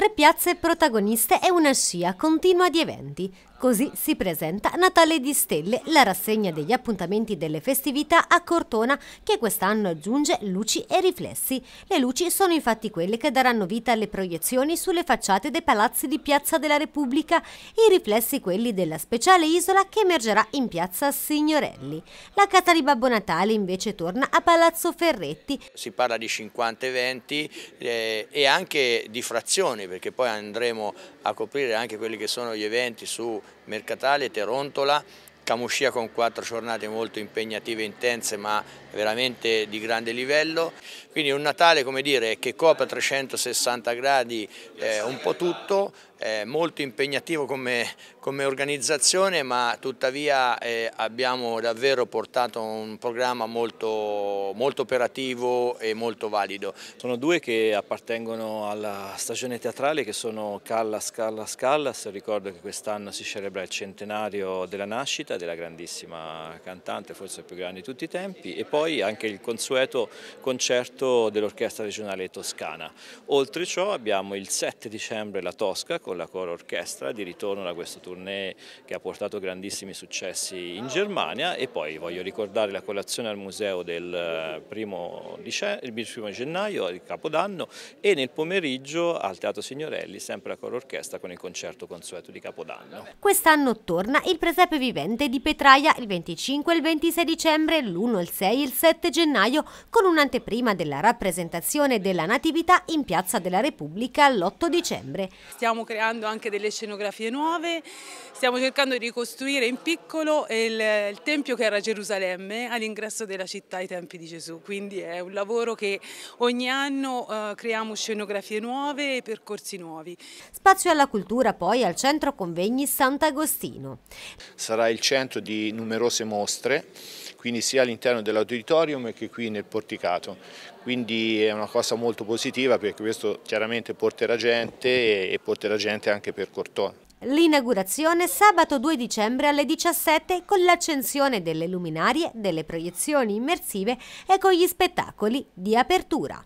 tre piazze protagoniste e una scia continua di eventi, Così si presenta Natale di Stelle, la rassegna degli appuntamenti delle festività a Cortona che quest'anno aggiunge luci e riflessi. Le luci sono infatti quelle che daranno vita alle proiezioni sulle facciate dei palazzi di Piazza della Repubblica, i riflessi quelli della speciale isola che emergerà in Piazza Signorelli. La cata di Babbo Natale invece torna a Palazzo Ferretti. Si parla di 50 eventi eh, e anche di frazioni perché poi andremo a coprire anche quelli che sono gli eventi su Mercatale, Terontola, Camuscia con quattro giornate molto impegnative, intense ma veramente di grande livello. Quindi un Natale come dire, che copre a 360 gradi eh, un po' tutto, eh, molto impegnativo come, come, organizzazione ma tuttavia eh, abbiamo davvero portato un programma molto, molto, operativo e molto valido. Sono due che appartengono alla stagione teatrale che sono Callas, Callas, Callas, ricordo che quest'anno si celebra il centenario della nascita della grandissima cantante, forse più grande di tutti i tempi e poi anche il consueto concerto dell'Orchestra Regionale Toscana. Oltre ciò abbiamo il 7 dicembre la Tosca con la coro orchestra di ritorno da questo tournée che ha portato grandissimi successi in Germania e poi voglio ricordare la colazione al museo del eh, primo, il primo gennaio, il Capodanno e nel pomeriggio al Teatro Signorelli sempre la coro orchestra con il concerto consueto di Capodanno. Quest'anno torna il presepe vivente di Petraia il 25 e il 26 dicembre, l'1, il 6 e il 7 gennaio con un'anteprima della rappresentazione della Natività in Piazza della Repubblica l'8 dicembre. Stiamo creando creando anche delle scenografie nuove, stiamo cercando di ricostruire in piccolo il, il tempio che era Gerusalemme all'ingresso della città ai tempi di Gesù, quindi è un lavoro che ogni anno eh, creiamo scenografie nuove e percorsi nuovi. Spazio alla cultura poi al centro convegni Sant'Agostino. Sarà il centro di numerose mostre, quindi sia all'interno dell'auditorium che qui nel porticato. Quindi è una cosa molto positiva perché questo chiaramente porterà gente e porterà gente gente anche per Cortona. L'inaugurazione sabato 2 dicembre alle 17 con l'accensione delle luminarie, delle proiezioni immersive e con gli spettacoli di apertura.